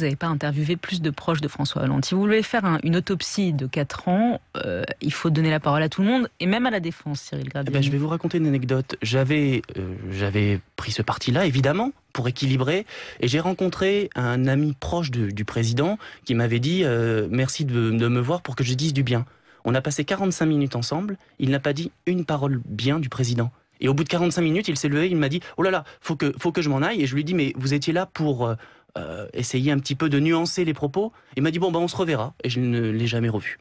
Vous n'avez pas interviewé plus de proches de François Hollande. Si vous voulez faire une autopsie de 4 ans, euh, il faut donner la parole à tout le monde et même à la défense, Cyril eh ben, Gravier. je vais vous raconter une anecdote. J'avais euh, j'avais pris ce parti-là, évidemment, pour équilibrer. Et j'ai rencontré un ami proche du président qui m'avait dit euh, Merci de, de me voir pour que je dise du bien. On a passé 45 minutes ensemble. Il n'a pas dit une parole bien du président. Et au bout de 45 minutes, il s'est levé, il m'a dit Oh là là, faut que, faut que je m'en aille. Et je lui dis Mais vous étiez là pour euh, essayer un petit peu de nuancer les propos. Il m'a dit bon, ben, on se reverra. Et je ne l'ai jamais revu.